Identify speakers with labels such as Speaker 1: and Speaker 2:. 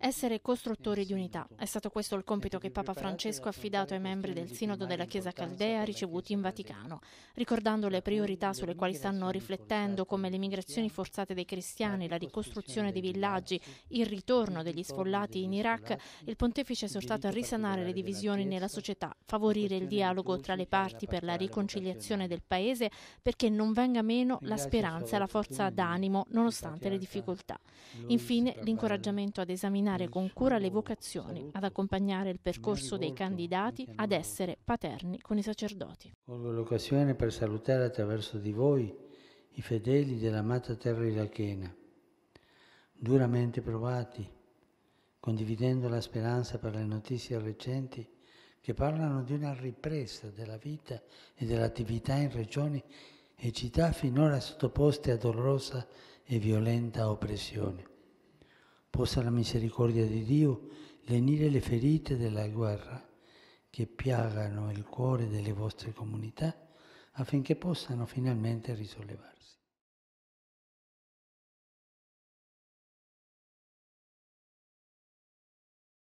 Speaker 1: essere costruttori di unità. È stato questo il compito che Papa Francesco ha affidato ai membri del Sinodo della Chiesa Caldea ricevuti in Vaticano, ricordando le priorità sulle quali stanno riflettendo, come le migrazioni forzate dei cristiani, la ricostruzione dei villaggi, il ritorno degli sfollati in Iraq. Il pontefice è esortato a risanare le divisioni nella società, favorire il dialogo tra le parti per la riconciliazione del paese, perché non venga meno la speranza e la forza d'animo nonostante le difficoltà. Infine, l'incoraggiamento Parlamento ad esaminare con cura le vocazioni, ad accompagnare il percorso dei candidati ad essere paterni con i sacerdoti.
Speaker 2: Colgo l'occasione per salutare attraverso di voi i fedeli dell'amata terra irachena, duramente provati, condividendo la speranza per le notizie recenti che parlano di una ripresa della vita e dell'attività in regioni e città finora sottoposte a dolorosa e violenta oppressione. Possa la misericordia di Dio lenire le ferite della guerra che piagano il cuore delle vostre comunità affinché possano finalmente risollevarsi.